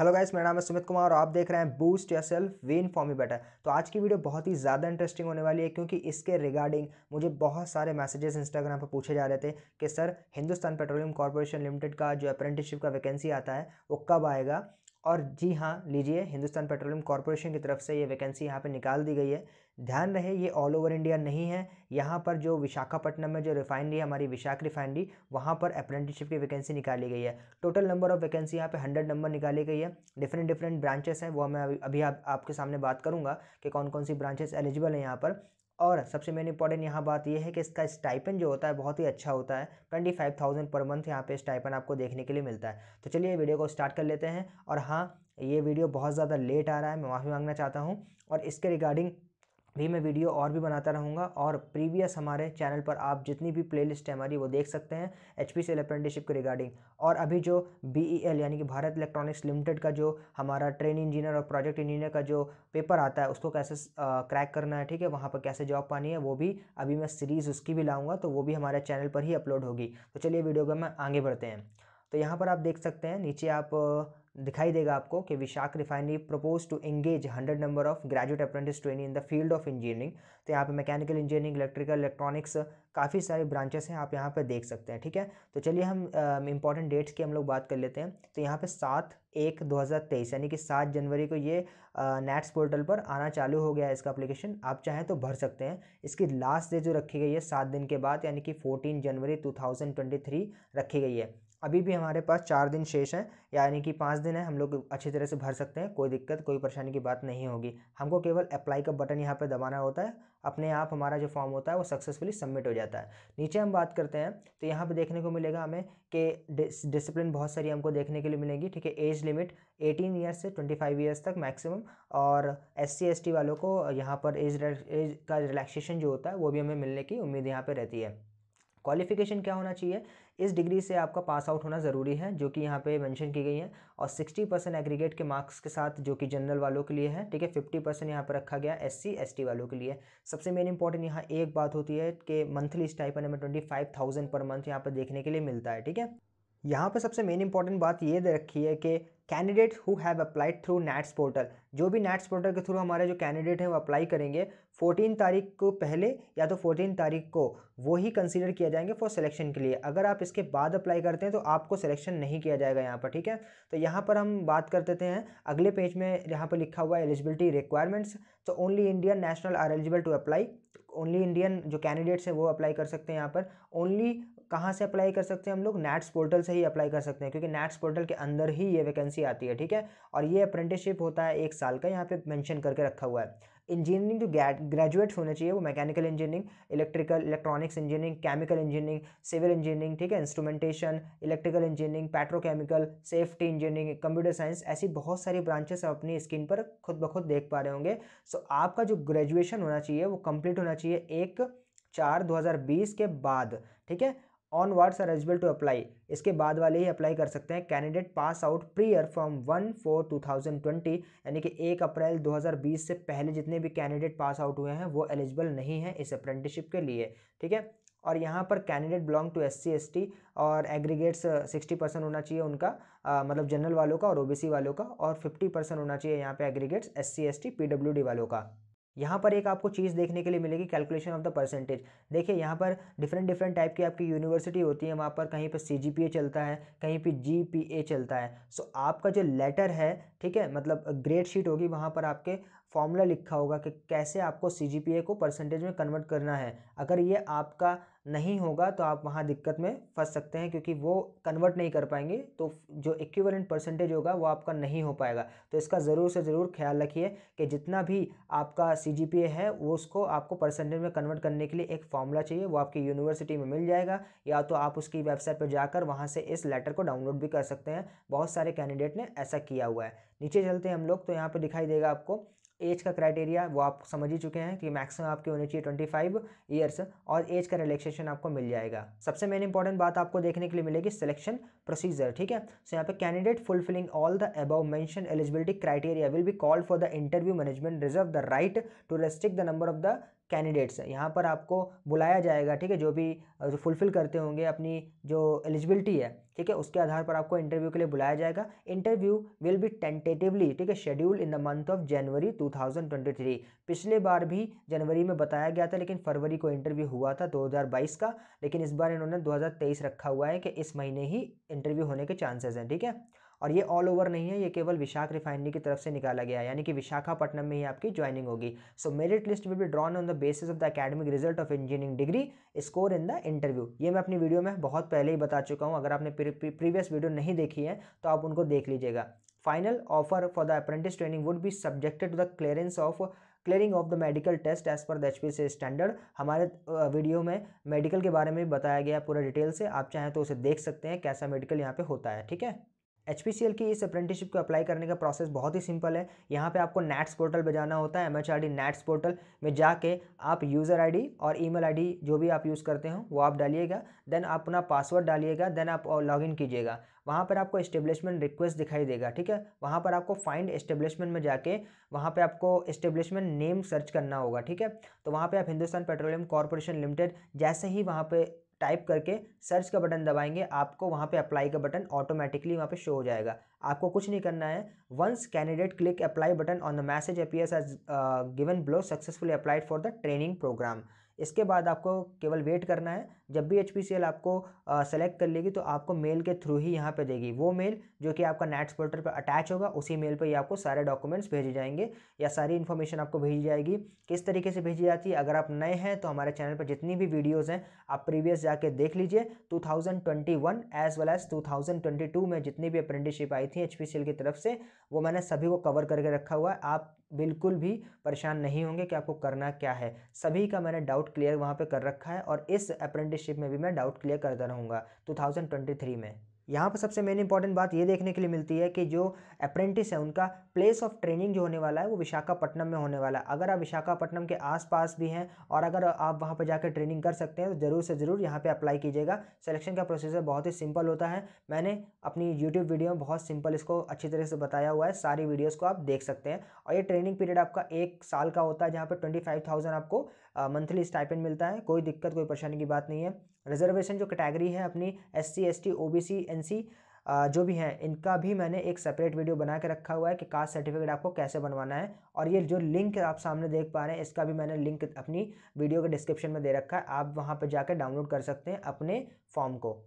hello guys मेरा नाम है सुमित कुमार और आप देख रहे हैं boost yourself when for me better तो आज की वीडियो बहुत ही ज़्यादा इंटरेस्टिंग होने वाली है क्योंकि इसके रिगार्डिंग मुझे बहुत सारे मैसेजेस इंस्टाग्राम पर पूछे जा रहे थे कि sir Hindustan petroleum corporation limited का जो अप्रेंटिसशिप का वैकेंसी आता है वो कब आएगा और जी हाँ लीजिए हिंदुस्तान पेट्रोलियम कॉरपोरेशन की तरफ से ये वैकेंसी यहाँ पे निकाल दी गई है ध्यान रहे ये ऑल ओवर इंडिया नहीं है यहाँ पर जो विशाखापट्टनम में जो रिफाइनरी हमारी विशाख रिफाइनरी वहाँ पर अप्रेंटिसशिप की वैकेंसी निकाली गई है टोटल नंबर ऑफ वैकेंसी यहाँ पे हंड्रेड नंबर निकाली गई है डिफरेंट डिफरेंट ब्रांचेस हैं वो मैं अभी, अभी आप, आपके सामने बात करूँगा कि कौन कौन सी ब्रांचेस एलिजिबल हैं यहाँ पर और सबसे मेन इंपॉर्टेंट यहाँ बात यह है कि इसका स्टाइपन जो होता है बहुत ही अच्छा होता है twenty five thousand per month यहाँ पे स्टाइपन आपको देखने के लिए मिलता है तो चलिए वीडियो को स्टार्ट कर लेते हैं और हाँ ये वीडियो बहुत ज़्यादा लेट आ रहा है मैं माफ़ी मांगना चाहता हूँ और इसके रिगार्डिंग भी मैं वीडियो और भी बनाता रहूँगा और प्रीवियस हमारे चैनल पर आप जितनी भी प्लेलिस्ट है हमारी वो देख सकते हैं एच पी सेल अप्रेंटिसशिप के रिगार्डिंग और अभी जो बी ई एल यानी कि भारत इलेक्ट्रॉनिक्स लिमिटेड का जो हमारा ट्रेन इंजीनियर और प्रोजेक्ट इंजीनियर का जो पेपर आता है उसको कैसे क्रैक करना है ठीक है वहाँ पर कैसे जॉब पानी है वो भी अभी मैं सीरीज़ उसकी भी लाऊँगा तो वो भी हमारे चैनल पर ही अपलोड होगी तो चलिए वीडियो को मैं आगे बढ़ते हैं तो यहाँ पर आप देख सकते हैं नीचे आप दिखाई देगा आपको कि Vishakh refinery propose to engage hundred number of graduate apprentice training in the field of engineering तो यहाँ पे मैकेनिकल इंजीनियरिंग इलेक्ट्रिकल इलेक्ट्रॉनिक्स काफ़ी सारे ब्रांचेस हैं आप यहाँ पे देख सकते हैं ठीक है तो चलिए हम इंपॉर्टेंट डेट्स की हम लोग बात कर लेते हैं तो यहाँ पे सात एक 2023 यानी कि सात जनवरी को ये नेट्स पोर्टल पर आना चालू हो गया है इसका एप्लीकेशन आप चाहें तो भर सकते हैं इसकी लास्ट डेट जो रखी गई है सात दिन के बाद यानी कि 14 जनवरी 2023 रखी गई है अभी भी हमारे पास चार दिन शेष हैं यानी कि पाँच दिन है हम लोग अच्छी तरह से भर सकते हैं कोई दिक्कत कोई परेशानी की बात नहीं होगी हमको केवल अप्लाई का बटन यहाँ पर दबाना होता है अपने आप हमारा जो फॉर्म होता है वो सक्सेसफुली सबमिट हो जाता है नीचे हम बात करते हैं तो यहाँ पे देखने को मिलेगा हमें कि डिसिप्लिन बहुत सारी हमको देखने के लिए मिलेगी ठीक है एज लिमिट 18 ईयर्स से 25 ईयर्स तक मैक्सिमम और एस सी वालों को यहाँ पर एज एज का रिलैक्सेशन जो होता है वो भी हमें मिलने की उम्मीद यहाँ पर रहती है क्वालिफिकेशन क्या होना चाहिए इस डिग्री से आपका पास आउट होना ज़रूरी है जो कि यहाँ पे मेंशन की गई है और 60 परसेंट एग्रीगेट के मार्क्स के साथ जो कि जनरल वालों के लिए है ठीक है 50 परसेंट यहाँ पर रखा गया एस सी वालों के लिए सबसे मेन इंपॉर्टेंट यहाँ एक बात होती है कि मंथली स्टाइपन हमें twenty five thousand per month यहाँ पर देखने के लिए मिलता है ठीक है यहाँ पर सबसे मेन इंपॉर्टेंट बात ये दे रखी है कि candidate who have applied through NATS portal जो भी नेट्स पोर्टल के थ्रू हमारे जो कैंडिडेट हैं वो अप्लाई करेंगे 14 तारीख को पहले या तो 14 तारीख को वो ही कंसीडर किया जाएंगे फॉर सिलेक्शन के लिए अगर आप इसके बाद अप्लाई करते हैं तो आपको सिलेक्शन नहीं किया जाएगा यहाँ पर ठीक है तो यहाँ पर हम बात कर देते हैं अगले पेज में यहाँ पर लिखा हुआ है एलिजिबिलिटी रिक्वायरमेंट्स तो only Indian national are eligible to apply only Indian जो कैंडिडेट्स हैं वो अप्लाई कर सकते हैं यहाँ पर ओनली कहाँ से अप्लाई कर सकते हैं हम लोग नेट्स पोर्टल से ही अप्लाई कर सकते हैं क्योंकि नेट्स पोर्टल के अंदर ही ये वैकेंसी आती है ठीक है और ये अप्रेंटिसशिप होता है एक साल का यहाँ पे मेंशन करके रखा हुआ है इंजीनियरिंग जो ग्रेजुएट्स होने चाहिए वो mechanical engineering electrical electronics engineering chemical engineering civil engineering ठीक है instrumentation electrical engineering petrochemical safety engineering computer science ऐसी बहुत सारी ब्रांचेस आप अपनी स्क्रीन पर खुद ब खुद देख पा रहे होंगे सो so, आपका जो ग्रेजुएशन होना चाहिए वो कंप्लीट होना चाहिए एक चार 2020 के बाद ठीक है onwards are eligible to apply इसके बाद वाले ही अप्लाई कर सकते हैं candidate pass out pre year from one four two thousand twenty यानी कि एक अप्रैल दो हज़ार बीस से पहले जितने भी कैंडिडेट पास आउट हुए हैं वो एलिजिबल नहीं है इस अप्रेंटिसशिप के लिए ठीक है और यहाँ पर candidate belong to S C S T और एग्रीगेट्स सिक्सटी परसेंट होना चाहिए उनका आ, मतलब जनरल वालों का और ओ बी सी वालों का और फिफ्टी परसेंट होना चाहिए यहाँ पर aggregates S C S T P W D वालों का यहाँ पर एक आपको चीज़ देखने के लिए मिलेगी कैलकुलेशन ऑफ द परसेंटेज देखिए यहाँ पर डिफरेंट डिफरेंट टाइप की आपकी यूनिवर्सिटी होती है वहाँ पर कहीं पर सी चलता है कहीं पर जी चलता है सो आपका जो लेटर है ठीक है मतलब ग्रेड शीट होगी वहाँ पर आपके फॉर्मूला लिखा होगा कि कैसे आपको सी को परसेंटेज में कन्वर्ट करना है अगर ये आपका नहीं होगा तो आप वहाँ दिक्कत में फंस सकते हैं क्योंकि वो कन्वर्ट नहीं कर पाएंगे तो जो इक्विवेलेंट परसेंटेज होगा वो आपका नहीं हो पाएगा तो इसका ज़रूर से ज़रूर ख्याल रखिए कि जितना भी आपका सी है वो उसको आपको परसेंटेज में कन्वर्ट करने के लिए एक फॉर्मूला चाहिए वो आपकी यूनिवर्सिटी में मिल जाएगा या तो आप उसकी वेबसाइट पर जाकर वहाँ से इस लेटर को डाउनलोड भी कर सकते हैं बहुत सारे कैंडिडेट ने ऐसा किया हुआ है नीचे चलते हैं हम लोग तो यहाँ पर दिखाई देगा आपको एज का क्राइटेरिया वो आप समझ ही चुके हैं कि मैक्सिमम आपके होने चाहिए ट्वेंटी फाइव ईयर्स और एज का रिलेक्सेशन आपको मिल जाएगा सबसे मेन इंपॉर्टेंट बात आपको देखने के लिए मिलेगी सिलेक्शन प्रोसीजर ठीक है सो यहाँ पे candidate fulfilling all the above mention eligibility criteria will be called for the interview management reserve the right to restrict the number of the candidates हैं यहाँ पर आपको बुलाया जाएगा ठीक है जो भी जो फुलफ़िल करते होंगे अपनी जो एलिजिबिलिटी है ठीक है उसके आधार पर आपको इंटरव्यू के लिए बुलाया जाएगा इंटरव्यू विल बी टेंटेटिवली ठीक है schedule in the month of January 2023 पिछले बार भी जनवरी में बताया गया था लेकिन फरवरी को इंटरव्यू हुआ था दो का लेकिन इस बार इन्होंने दो रखा हुआ है कि इस महीने ही इंटरव्यू होने के चांसेज हैं ठीक है और ये ऑल ओवर नहीं है ये केवल विशाख रिफाइनरी की तरफ से निकाला गया यानी कि विशाखापट्टनम में ही आपकी ज्वाइनिंग होगी so merit list will be drawn on the basis of the academic result of engineering degree score in the interview ये मैं अपनी वीडियो में बहुत पहले ही बता चुका हूँ अगर आपने प्रीवियस वीडियो नहीं देखी है तो आप उनको देख लीजिएगा final offer for the apprentice training would be subjected to the clearance of clearing of the medical test as per the H P C standard हमारे वीडियो में मेडिकल के बारे में भी बताया गया पूरा डिटेल से आप चाहें तो उसे देख सकते हैं कैसा मेडिकल यहाँ पे होता है ठीक है एच की इस अप्रेंटिसशिप को अप्लाई करने का प्रोसेस बहुत ही सिंपल है यहाँ पे आपको नेट्स पोर्टल पर जाना होता है एम एच नेट्स पोर्टल में जाके आप यूज़र आईडी और ईमेल आईडी जो भी आप यूज़ करते हो वो आप डालिएगा देन आप अपना पासवर्ड डालिएगा देन आप लॉगिन कीजिएगा वहाँ पर आपको इस्टेब्लिशमेंट रिक्वेस्ट दिखाई देगा ठीक है वहाँ पर आपको फाइंड इस्टेब्लिशमेंट में जाके वहाँ पर आपको इस्टेब्लिशमेंट नेम सर्च करना होगा ठीक है तो वहाँ पर आप हिंदुस्तान पेट्रोलियम कॉरपोरेशन लिमिटेड जैसे ही वहाँ पर टाइप करके सर्च का बटन दबाएंगे आपको वहाँ पे अप्लाई का बटन ऑटोमेटिकली वहाँ पे शो हो जाएगा आपको कुछ नहीं करना है once candidate click apply button on the message appears as given below successfully applied for the training program इसके बाद आपको केवल वेट करना है जब भी एच आपको सेलेक्ट कर लेगी तो आपको मेल के थ्रू ही यहाँ पर देगी वो मेल जो कि आपका नेट्स पोर्टल पर अटैच होगा उसी मेल पर ही आपको सारे डॉक्यूमेंट्स भेजे जाएंगे या सारी इन्फॉर्मेशन आपको भेजी जाएगी किस तरीके से भेजी जाती है अगर आप नए हैं तो हमारे चैनल पर जितनी भी वीडियोज़ हैं आप प्रीवियस जाके देख लीजिए one as well as two में जितनी भी अप्रेंटिसशिप आई थी एच की तरफ से वो मैंने सभी को कवर करके रखा हुआ है आप बिल्कुल भी परेशान नहीं होंगे कि आपको करना क्या है सभी का मैंने डाउट क्लियर वहाँ पर कर रखा है और इस अप्रेंटिस चैंपियनशिप में भी मैं डाउट क्लियर करता रहूँगा टू में यहाँ पर सबसे मेन इंपॉर्टेंट बात ये देखने के लिए मिलती है कि जो अप्रेंटिस है उनका प्लेस ऑफ ट्रेनिंग जो होने वाला है वो विशाखापट्टनम में होने वाला है अगर आप विशाखापट्टनम के आसपास भी हैं और अगर आप वहाँ पर जाकर ट्रेनिंग कर सकते हैं तो ज़रूर से ज़रूर यहाँ पर अप्लाई कीजिएगा सिलेक्शन का प्रोसीजर बहुत ही सिंपल होता है मैंने अपनी यूट्यूब वीडियो में बहुत सिंपल इसको अच्छी तरह से बताया हुआ है सारी वीडियोज़ को आप देख सकते हैं और ये ट्रेनिंग पीरियड आपका एक साल का होता है जहाँ पर ट्वेंटी आपको मंथली स्टाइपेंड मिलता है कोई दिक्कत कोई परेशानी की बात नहीं है रिजर्वेशन जो कैटेगरी है अपनी S C S T O B C N C जो भी हैं इनका भी मैंने एक सेपरेट वीडियो बना के रखा हुआ है कि कास्ट सर्टिफिकेट आपको कैसे बनवाना है और ये जो लिंक आप सामने देख पा रहे हैं इसका भी मैंने लिंक अपनी वीडियो के डिस्क्रिप्शन में दे रखा है आप वहाँ पर जाकर डाउनलोड कर सकते हैं अपने फॉर्म को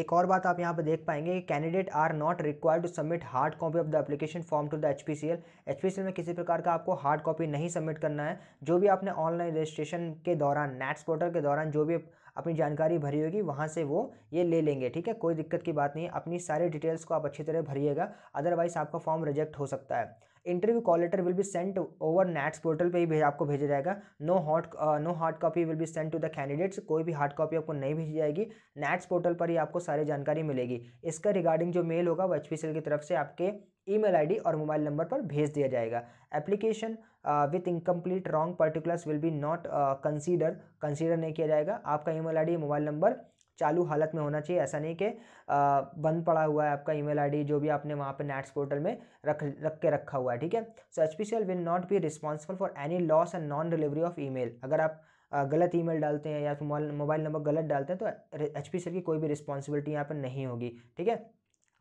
एक और बात आप यहाँ पर देख पाएंगे कि candidate are not required to submit hard copy of the application form to the H P C L H P C L में किसी प्रकार का आपको हार्ड कॉपी नहीं सबमिट करना है जो भी आपने ऑनलाइन रजिस्ट्रेशन के दौरान नेट्स पोर्टल के दौरान जो भी अपनी जानकारी भरी होगी वहाँ से वो ये ले लेंगे ठीक है कोई दिक्कत की बात नहीं अपनी सारी डिटेल्स को आप अच्छी तरह भरिएगा अदरवाइज आपका फॉर्म रिजेक्ट हो सकता है interview call letter will be sent over NATS portal पे ही भेज आपको भेजा जाएगा no hot no hard copy will be sent to the candidates कोई भी हार्ड कॉपी आपको नहीं भेजी जाएगी नेट्स पोर्टल पर ही आपको सारी जानकारी मिलेगी इसका रिगार्डिंग जो मेल होगा वो एच की तरफ से आपके ईमेल आईडी और मोबाइल नंबर पर भेज दिया जाएगा application with incomplete wrong particulars will be not consider consider नहीं किया जाएगा आपका ईमेल आईडी मोबाइल नंबर चालू हालत में होना चाहिए ऐसा नहीं कि बंद पड़ा हुआ है आपका ईमेल आईडी जो भी आपने वहाँ पर नेट्स पोर्टल में रख रख के रखा हुआ है ठीक है so H P C L will not be responsible for any loss and non delivery of email अगर आप गलत ईमेल डालते हैं या फिर मोबाइल नंबर गलत डालते हैं तो एच पी सी एल की कोई भी रिस्पॉन्सिबिलिटी यहाँ पर नहीं होगी ठीक है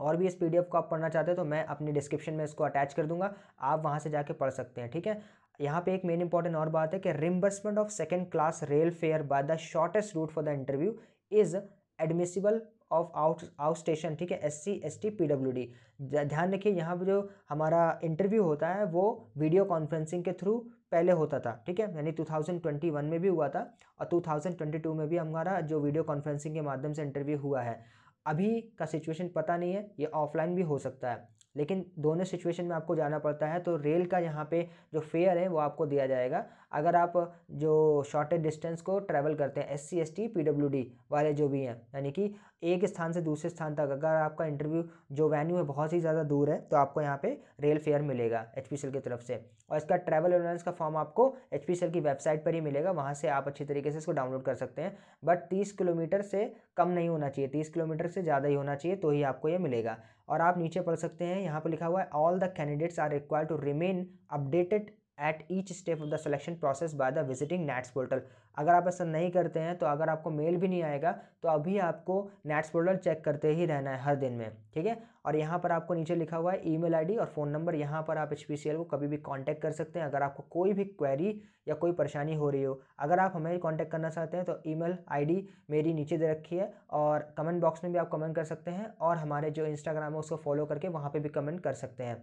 और भी इस पी को आप पढ़ना चाहते हो तो मैं अपनी डिस्क्रिप्शन में इसको अटैच कर दूंगा आप वहाँ से जाके पढ़ सकते हैं ठीक है यहाँ पे एक मेन इंपॉर्टेंट और बात है कि reimbursement of second class rail fare by the shortest route for the interview is admissible of out out station ठीक है S C S T P W D ध्यान रखिए यहाँ पर जो हमारा इंटरव्यू होता है वो वीडियो कॉन्फ्रेंसिंग के थ्रू पहले होता था ठीक है यानी 2021 में भी हुआ था और 2022 में भी हमारा जो वीडियो कॉन्फ्रेंसिंग के माध्यम से इंटरव्यू हुआ है अभी का सिचुएशन पता नहीं है ये ऑफलाइन भी हो सकता है लेकिन दोनों सिचुएशन में आपको जाना पड़ता है तो रेल का यहाँ पे जो फेयर है वो आपको दिया जाएगा अगर आप जो शॉर्टेज डिस्टेंस को ट्रैवल करते हैं S C S T P W D वाले जो भी हैं यानी कि एक स्थान से दूसरे स्थान तक अगर आपका इंटरव्यू जो वेन्यू है बहुत ही ज़्यादा दूर है तो आपको यहाँ पर रेल फेयर मिलेगा एच पी सी एल की तरफ से और इसका ट्रैवल अलाउंस का फॉर्म आपको एच की वेबसाइट पर ही मिलेगा वहाँ से आप अच्छी तरीके से इसको डाउनलोड कर सकते हैं बट तीस किलोमीटर से कम नहीं होना चाहिए तीस किलोमीटर से ज़्यादा ही होना चाहिए तो ही आपको ये मिलेगा और आप नीचे पढ़ सकते हैं यहाँ पर लिखा हुआ है all the candidates are require to remain updated at each step of the selection process by the visiting NATS portal अगर आप ऐसा नहीं करते हैं तो अगर आपको मेल भी नहीं आएगा तो अभी आपको नेट्स पोर्टल चेक करते ही रहना है हर दिन में ठीक है और यहाँ पर आपको नीचे लिखा हुआ है ईमेल आईडी और फ़ोन नंबर यहाँ पर आप एच को कभी भी कॉन्टैक्ट कर सकते हैं अगर आपको कोई भी क्वेरी या कोई परेशानी हो रही हो अगर आप हमें कॉन्टैक्ट करना चाहते हैं तो ईमेल आईडी मेरी नीचे दे रखी है और कमेंट बॉक्स में भी आप कमेंट कर सकते हैं और हमारे जो इंस्टाग्राम है उसको फॉलो करके वहाँ पर भी कमेंट कर सकते हैं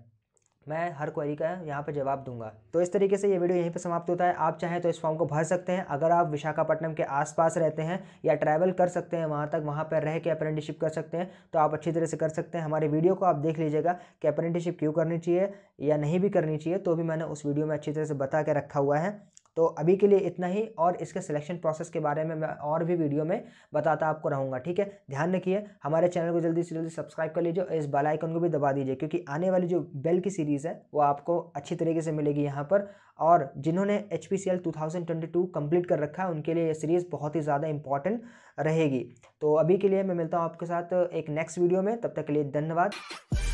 मैं हर क्वेरी का यहाँ पर जवाब दूंगा तो इस तरीके से ये वीडियो यहीं पर समाप्त होता है आप चाहें तो इस फॉर्म को भर सकते हैं अगर आप विशाखापट्टनम के आसपास रहते हैं या ट्रैवल कर सकते हैं वहाँ तक वहाँ पर रह के अप्रेंटिसशिप कर सकते हैं तो आप अच्छी तरह से कर सकते हैं हमारे वीडियो को आप देख लीजिएगा कि अप्रेंटिसशिप क्यों करनी चाहिए या नहीं भी करनी चाहिए तो भी मैंने उस वीडियो में अच्छी तरह से बता के रखा हुआ है तो अभी के लिए इतना ही और इसके सिलेक्शन प्रोसेस के बारे में मैं और भी वीडियो में बताता आपको रहूँगा ठीक है ध्यान रखिए हमारे चैनल को जल्दी से जल्दी सब्सक्राइब कर लीजिए और इस बेलाइकन को भी दबा दीजिए क्योंकि आने वाली जो बेल की सीरीज़ है वो आपको अच्छी तरीके से मिलेगी यहाँ पर और जिन्होंने H P C L two thousand twenty two complete कर रखा है उनके लिए ये सीरीज़ बहुत ही ज़्यादा इंपॉर्टेंट रहेगी तो अभी के लिए मैं मिलता हूँ आपके साथ एक नेक्स्ट वीडियो में तब तक के लिए धन्यवाद